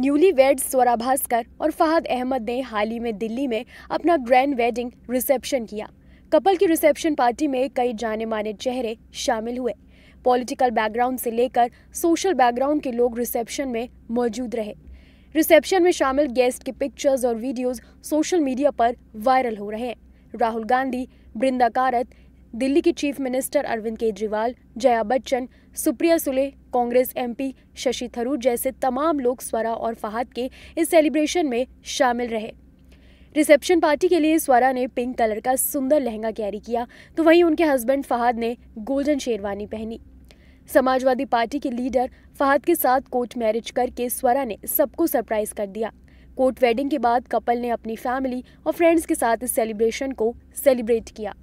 newly wed स्वरा भास्कर और फहद अहमद ने हाल ही में दिल्ली में अपना ग्रैंड वेडिंग रिसेप्शन किया कपल की रिसेप्शन पार्टी में कई जाने माने चेहरे शामिल हुए पॉलिटिकल बैकग्राउंड से लेकर सोशल बैकग्राउंड के लोग रिसेप्शन में मौजूद रहे रिसेप्शन में शामिल गेस्ट के पिक्चर्स और वीडियोस सोशल मीडिया पर वायरल हो रहे हैं राहुल गांधी बृंदा कारत दिल्ली की chief minister Arvind Kejriwal Jaya Bachchan Supriya Sule Congress MP Shashi Tharoor जैसे तमाम लोग स्वरा और फहाद के इस सेलिब्रेशन में शामिल रहे रिसेप्शन पार्टी के लिए स्वरा ने पिंक कलर का सुंदर लहंगा कैरी किया तो वहीं उनके हस्बैंड फहाद ने गोल्डन शेरवानी पहनी समाजवादी पार्टी के लीडर फहाद के साथ कोर्ट मैरिज करके स्वरा ने सबको सरप्राइज कर दिया कोर्ट वेडिंग के बाद कपल ने अपनी फैमिली और फ्रेंड्स के साथ इस सेलिब्रेशन को सेलिब्रेट किया